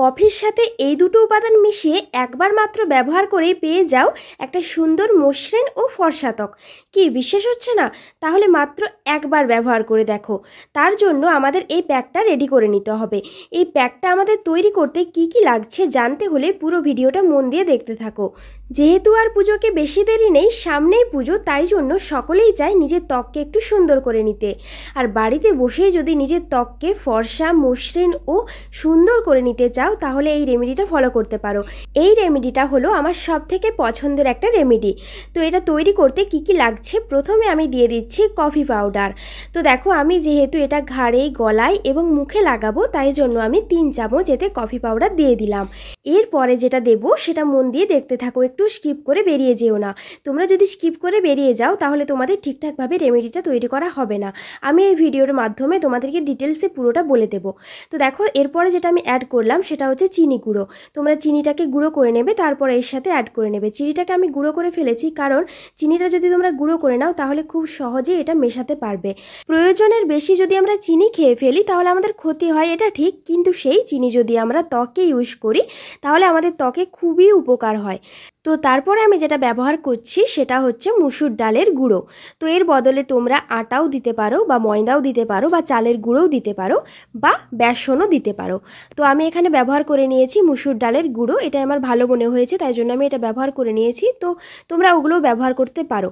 কফির সাথে এই দুটো উপাদান মিশিয়ে একবার মাত্র ব্যবহার করে পেয়ে যাও একটা সুন্দর মসৃণ ও ফর্সাতক কি বিশ্বাস হচ্ছে না তাহলে মাত্র একবার ব্যবহার করে দেখো তার জন্য আমাদের এই প্যাকটা রেডি করে নিতে হবে এই প্যাকটা আমাদের তৈরি করতে কি কি লাগছে জানতে হলে পুরো ভিডিওটা মন দিয়ে দেখতে থাকো যেহেতু আর পুজোকে বেশি দেরি নেই সামনেই পুজো তাই জন্য সকলেই চায় নিজের ত্বককে একটু সুন্দর করে নিতে আর বাড়িতে বসেই যদি নিজের ত্বককে ফর্সা মসৃণ ও সুন্দর করে নিতে চাও দাও তাহলে এই রেমেডিটা ফলো করতে পারো এই রেমেডিটা হলো আমার সব থেকে পছন্দের একটা রেমেডি তো এটা তৈরি করতে কি কি লাগছে প্রথমে আমি দিয়ে দিচ্ছি কফি পাউডার তো দেখো আমি যেহেতু এটা ঘাড়ে গলায় এবং মুখে লাগাবো তাই জন্য আমি তিন চামচ এতে কফি পাউডার দিয়ে দিলাম এরপরে যেটা দেব সেটা মন দিয়ে দেখতে থাকো একটু স্কিপ করে বেরিয়ে যেও না তোমরা যদি স্কিপ করে বেরিয়ে যাও তাহলে তোমাদের ঠিকঠাকভাবে রেমেডিটা তৈরি করা হবে না আমি এই ভিডিওর মাধ্যমে তোমাদেরকে ডিটেলসে পুরোটা বলে দেবো তো দেখো এরপরে যেটা আমি অ্যাড করলাম সেটা সেটা হচ্ছে চিনি গুঁড়ো তোমরা চিনিটাকে গুঁড়ো করে নেবে তারপর এর সাথে অ্যাড করে নেবে চিনিটাকে আমি গুঁড়ো করে ফেলেছি কারণ চিনিটা যদি তোমরা গুঁড়ো করে নাও তাহলে খুব সহজে এটা মেশাতে পারবে প্রয়োজনের বেশি যদি আমরা চিনি খেয়ে ফেলি তাহলে আমাদের ক্ষতি হয় এটা ঠিক কিন্তু সেই চিনি যদি আমরা ত্বকে ইউজ করি তাহলে আমাদের ত্বকে খুবই উপকার হয় তো তারপরে আমি যেটা ব্যবহার করছি সেটা হচ্ছে মুসুর ডালের গুঁড়ো তো এর বদলে তোমরা আটাও দিতে পারো বা ময়দাও দিতে পারো বা চালের গুঁড়োও দিতে পারো বা বেসনও দিতে পারো তো আমি এখানে ব্যবহার করে নিয়েছি মুসুর ডালের গুঁড়ো এটা আমার ভালো মনে হয়েছে তাই জন্য আমি এটা ব্যবহার করে নিয়েছি তো তোমরা ওগুলোও ব্যবহার করতে পারো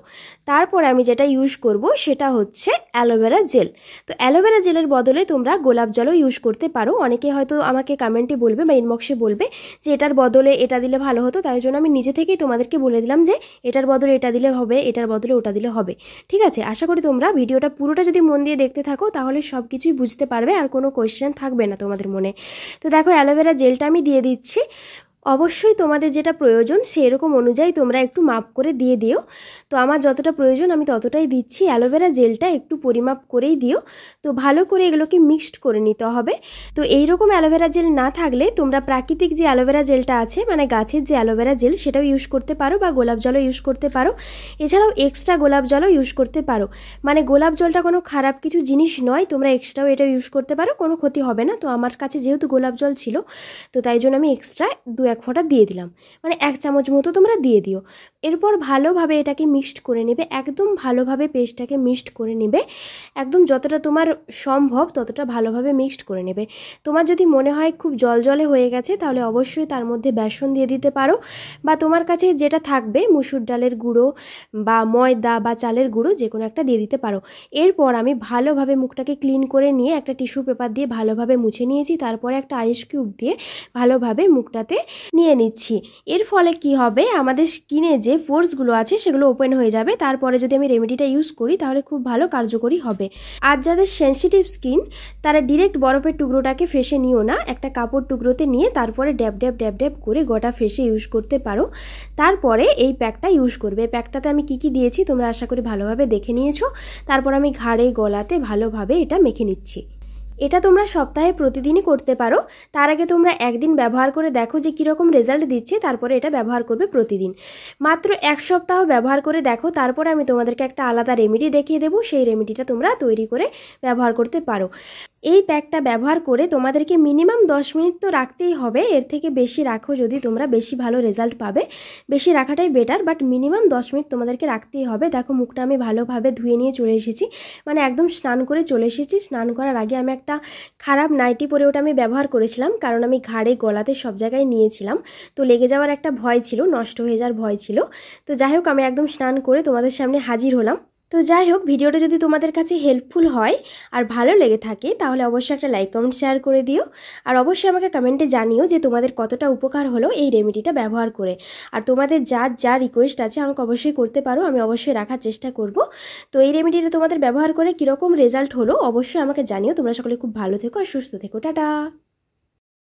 তারপরে আমি যেটা ইউজ করব সেটা হচ্ছে অ্যালোভেরা জেল তো অ্যালোভেরা জেলের বদলে তোমরা গোলাপ জলও ইউজ করতে পারো অনেকে হয়তো আমাকে কমেন্টে বলবে বা ইনবক্সে বলবে যে এটার বদলে এটা দিলে ভালো হতো তাই জন্য আমি নিজে থেকে থেকেই তোমাদেরকে বলে দিলাম যে এটার বদলে এটা দিলে হবে এটার বদলে ওটা দিলে হবে ঠিক আছে আশা করি তোমরা ভিডিওটা পুরোটা যদি মন দিয়ে দেখতে থাকো তাহলে সব কিছুই বুঝতে পারবে আর কোনো কোয়েশ্চেন থাকবে না তোমাদের মনে তো দেখো অ্যালোভেরা জেলটা আমি দিয়ে দিচ্ছি অবশ্যই তোমাদের যেটা প্রয়োজন সেই রকম অনুযায়ী তোমরা একটু মাপ করে দিয়ে দিও তো আমার যতটা প্রয়োজন আমি ততটাই দিচ্ছি অ্যালোভেরা জেলটা একটু পরিমাপ করেই দিও তো ভালো করে এগুলোকে মিক্সড করে নিতে হবে তো এই রকম অ্যালোভেরা জেল না থাকলে তোমরা প্রাকৃতিক যে অ্যালোভেরা জেলটা আছে মানে গাছের যে অ্যালোভেরা জেল সেটাও ইউজ করতে পারো বা গোলাপ জলও ইউজ করতে পারো এছাড়াও এক্সট্রা গোলাপ জলও ইউজ করতে পারো মানে গোলাপ জলটা কোনো খারাপ কিছু জিনিস নয় তোমরা এক্সট্রাও এটা ইউজ করতে পারো কোনো ক্ষতি হবে না তো আমার কাছে যেহেতু গোলাপ জল ছিল তো তাই জন্য আমি এক্সট্রা দু এক ফোঁটা দিয়ে দিলাম মানে এক চামচ মতো তোমরা দিয়ে দিও এরপর ভালোভাবে এটাকে মিক্সড করে নেবে একদম ভালোভাবে পেস্টটাকে মিক্সড করে নেবে একদম যতটা তোমার সম্ভব ততটা ভালোভাবে মিক্সড করে নেবে তোমার যদি মনে হয় খুব জল জলে হয়ে গেছে তাহলে অবশ্যই তার মধ্যে বেসন দিয়ে দিতে পারো বা তোমার কাছে যেটা থাকবে মুসুর ডালের গুঁড়ো বা ময়দা বা চালের গুঁড়ো যে কোনো একটা দিয়ে দিতে পারো এরপর আমি ভালোভাবে মুখটাকে ক্লিন করে নিয়ে একটা টিস্যু পেপার দিয়ে ভালোভাবে মুছে নিয়েছি তারপরে একটা আইস কিউব দিয়ে ভালোভাবে মুখটাতে নিয়ে নিচ্ছি এর ফলে কি হবে আমাদের স্কিনে যে ফোর্সগুলো আছে সেগুলো ওপেন হয়ে যাবে তারপরে যদি আমি রেমেডিটা ইউজ করি তাহলে খুব ভালো কার্যকরী হবে আর যাদের সেন্সিটিভ স্কিন তারা ডিরেক্ট বরফের টুকরোটাকে ফেসে নিও না একটা কাপড় টুকরোতে নিয়ে তারপরে ড্যাব ড্যাব ড্যাব ড্যাব করে গোটা ফেসে ইউজ করতে পারো তারপরে এই প্যাকটা ইউজ করবে এই প্যাকটাতে আমি কি কি দিয়েছি তোমরা আশা করি ভালোভাবে দেখে নিয়েছো তারপর আমি ঘাড়ে গলাতে ভালোভাবে এটা মেখে নিচ্ছি এটা তোমরা সপ্তাহে প্রতিদিনই করতে পারো তার আগে তোমরা একদিন ব্যবহার করে দেখো যে কীরকম রেজাল্ট দিচ্ছে তারপরে এটা ব্যবহার করবে প্রতিদিন মাত্র এক সপ্তাহ ব্যবহার করে দেখো তারপরে আমি তোমাদেরকে একটা আলাদা রেমেডি দেখিয়ে দেবো সেই রেমেডিটা তোমরা তৈরি করে ব্যবহার করতে পারো এই প্যাকটা ব্যবহার করে তোমাদেরকে মিনিমাম 10 মিনিট তো রাখতেই হবে এর থেকে বেশি রাখো যদি তোমরা বেশি ভালো রেজাল্ট পাবে বেশি রাখাটাই বেটার বাট মিনিমাম 10 মিনিট তোমাদেরকে রাখতেই হবে দেখো মুখটা আমি ভালোভাবে ধুয়ে নিয়ে চলে এসেছি মানে একদম স্নান করে চলে এসেছি স্নান করার আগে আমি একটা খারাপ নাইটি পরে ওটা আমি ব্যবহার করেছিলাম কারণ আমি ঘাড়ে গলাতে সব জায়গায় নিয়েছিলাম তো লেগে যাওয়ার একটা ভয় ছিল নষ্ট হয়ে যাওয়ার ভয় ছিল তো যাই হোক আমি একদম স্নান করে তোমাদের সামনে হাজির হলাম তো যাই হোক ভিডিওটা যদি তোমাদের কাছে হেল্পফুল হয় আর ভালো লেগে থাকে তাহলে অবশ্যই একটা লাইক কমেন্ট শেয়ার করে দিও আর অবশ্যই আমাকে কমেন্টে জানিও যে তোমাদের কতটা উপকার হলো এই রেমেডিটা ব্যবহার করে আর তোমাদের যা যা রিকোয়েস্ট আছে আমাকে অবশ্যই করতে পারো আমি অবশ্যই রাখার চেষ্টা করব তো এই রেমেডিটা তোমাদের ব্যবহার করে কীরকম রেজাল্ট হলো অবশ্যই আমাকে জানিও তোমরা সকলে খুব ভালো থেকো আর সুস্থ থেকো টাটা